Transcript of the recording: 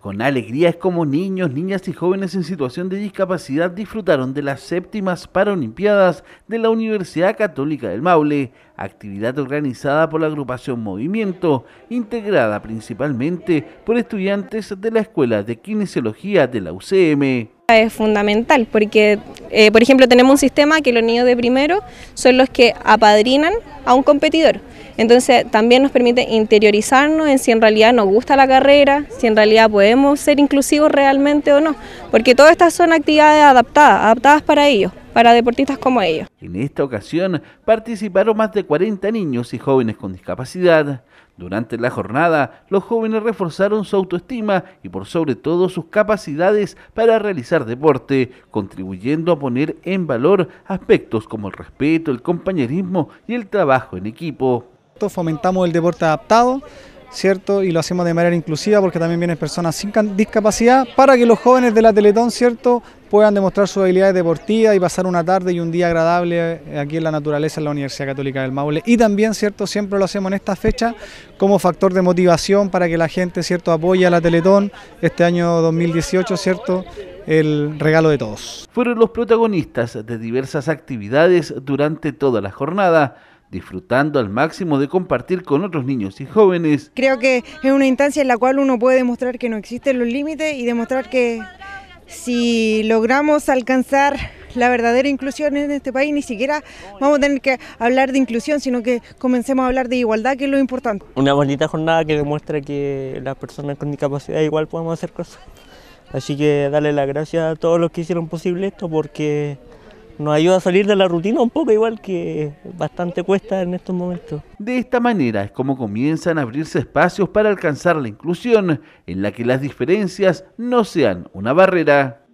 Con alegría es como niños, niñas y jóvenes en situación de discapacidad disfrutaron de las séptimas Paralimpiadas de la Universidad Católica del Maule, actividad organizada por la agrupación Movimiento, integrada principalmente por estudiantes de la Escuela de Kinesiología de la UCM es fundamental porque, eh, por ejemplo, tenemos un sistema que los niños de primero son los que apadrinan a un competidor. Entonces también nos permite interiorizarnos en si en realidad nos gusta la carrera, si en realidad podemos ser inclusivos realmente o no, porque todas estas son actividades adaptadas, adaptadas para ellos para deportistas como ellos. En esta ocasión participaron más de 40 niños y jóvenes con discapacidad. Durante la jornada, los jóvenes reforzaron su autoestima y por sobre todo sus capacidades para realizar deporte, contribuyendo a poner en valor aspectos como el respeto, el compañerismo y el trabajo en equipo. Fomentamos el deporte adaptado, ¿cierto? Y lo hacemos de manera inclusiva porque también vienen personas sin discapacidad para que los jóvenes de la Teletón, ¿cierto? puedan demostrar sus habilidades deportivas y pasar una tarde y un día agradable eh, aquí en la naturaleza en la Universidad Católica del Maule. Y también, ¿cierto? Siempre lo hacemos en esta fecha como factor de motivación para que la gente, ¿cierto?, apoye a la Teletón este año 2018, ¿cierto? El regalo de todos. Fueron los protagonistas de diversas actividades durante toda la jornada disfrutando al máximo de compartir con otros niños y jóvenes. Creo que es una instancia en la cual uno puede demostrar que no existen los límites y demostrar que si logramos alcanzar la verdadera inclusión en este país, ni siquiera vamos a tener que hablar de inclusión, sino que comencemos a hablar de igualdad, que es lo importante. Una bonita jornada que demuestra que las personas con discapacidad igual podemos hacer cosas. Así que darle las gracias a todos los que hicieron posible esto porque nos ayuda a salir de la rutina un poco, igual que bastante cuesta en estos momentos. De esta manera es como comienzan a abrirse espacios para alcanzar la inclusión, en la que las diferencias no sean una barrera.